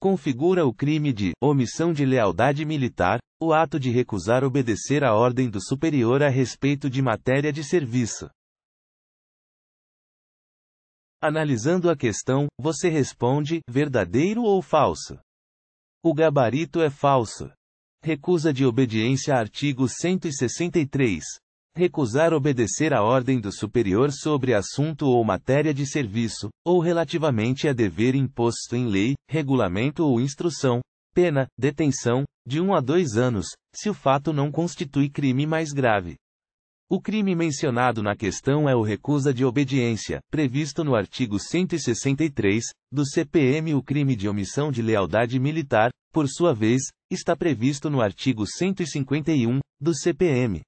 configura o crime de omissão de lealdade militar, o ato de recusar obedecer a ordem do superior a respeito de matéria de serviço. Analisando a questão, você responde: verdadeiro ou falso? O gabarito é falso. Recusa de obediência artigo 163 recusar obedecer a ordem do superior sobre assunto ou matéria de serviço, ou relativamente a dever imposto em lei, regulamento ou instrução, pena, detenção, de 1 um a 2 anos, se o fato não constitui crime mais grave. O crime mencionado na questão é o recusa de obediência, previsto no artigo 163 do CPM. O crime de omissão de lealdade militar, por sua vez, está previsto no artigo 151 do CPM.